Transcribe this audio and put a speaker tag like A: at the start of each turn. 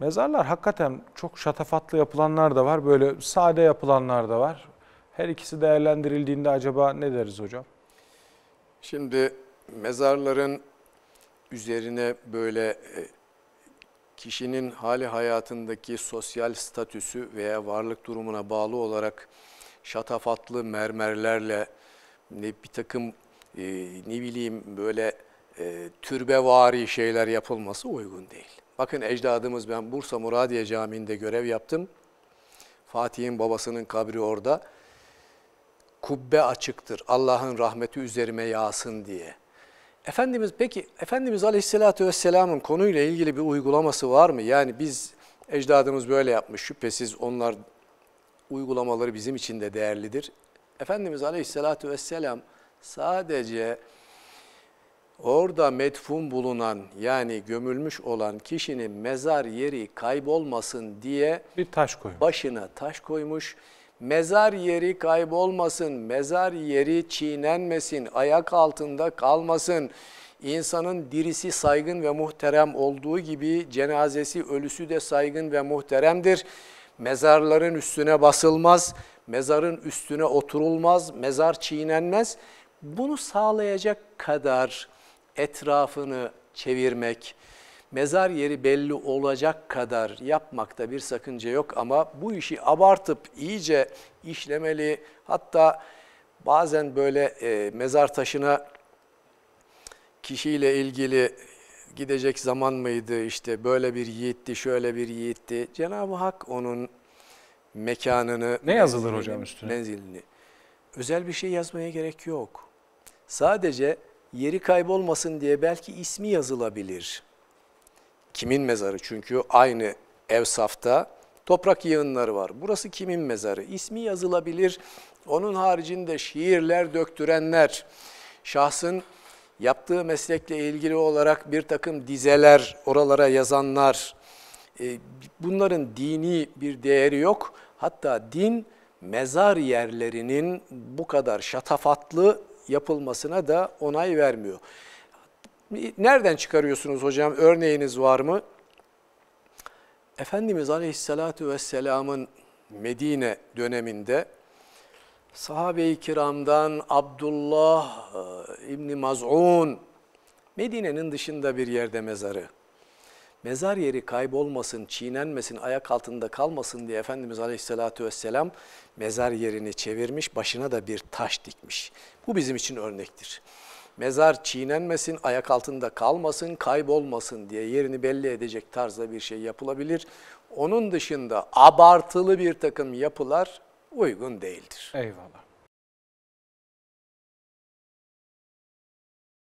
A: Mezarlar hakikaten çok şatafatlı yapılanlar da var, böyle sade yapılanlar da var. Her ikisi değerlendirildiğinde acaba ne deriz hocam? Şimdi mezarların üzerine böyle e, kişinin hali hayatındaki sosyal statüsü veya varlık durumuna bağlı olarak şatafatlı mermerlerle ne bir takım e, ne bileyim böyle e, türbevari şeyler yapılması uygun değil. Bakın ecdadımız ben Bursa Muradiye Camii'nde görev yaptım. Fatih'in babasının kabri orada. Kubbe açıktır. Allah'ın rahmeti üzerime yağsın diye. Efendimiz peki Efendimiz Aleyhisselatü Vesselam'ın konuyla ilgili bir uygulaması var mı? Yani biz ecdadımız böyle yapmış şüphesiz onlar uygulamaları bizim için de değerlidir. Efendimiz Aleyhisselatü Vesselam sadece orada metfun bulunan yani gömülmüş olan kişinin mezar yeri kaybolmasın diye bir taş koymuş. Başına taş koymuş. Mezar yeri kaybolmasın, mezar yeri çiğnenmesin, ayak altında kalmasın. İnsanın dirisi saygın ve muhterem olduğu gibi cenazesi ölüsü de saygın ve muhteremdir. Mezarların üstüne basılmaz, mezarın üstüne oturulmaz, mezar çiğnenmez. Bunu sağlayacak kadar etrafını çevirmek, mezar yeri belli olacak kadar yapmakta bir sakınca yok ama bu işi abartıp iyice işlemeli hatta bazen böyle e, mezar taşına kişiyle ilgili gidecek zaman mıydı işte böyle bir yiğitti şöyle bir yiğitti Cenab-ı Hak onun mekanını ne yazılır hocam üstüne menzilini özel bir şey yazmaya gerek yok sadece yeri kaybolmasın diye belki ismi yazılabilir. Kimin mezarı? Çünkü aynı evsafta toprak yığınları var. Burası kimin mezarı? İsmi yazılabilir. Onun haricinde şiirler döktürenler, şahsın yaptığı meslekle ilgili olarak bir takım dizeler oralara yazanlar, e, bunların dini bir değeri yok. Hatta din mezar yerlerinin bu kadar şatafatlı yapılmasına da onay vermiyor. Nereden çıkarıyorsunuz hocam? Örneğiniz var mı? Efendimiz Aleyhisselatü Vesselam'ın Medine döneminde sahabe-i kiramdan Abdullah e, İbni Maz'un Medine'nin dışında bir yerde mezarı mezar yeri kaybolmasın, çiğnenmesin, ayak altında kalmasın diye Efendimiz Aleyhisselatü Vesselam mezar yerini çevirmiş, başına da bir taş dikmiş. Bu bizim için örnektir. Mezar çiğnenmesin, ayak altında kalmasın, kaybolmasın diye yerini belli edecek tarzda bir şey yapılabilir. Onun dışında abartılı bir takım yapılar uygun değildir. Eyvallah.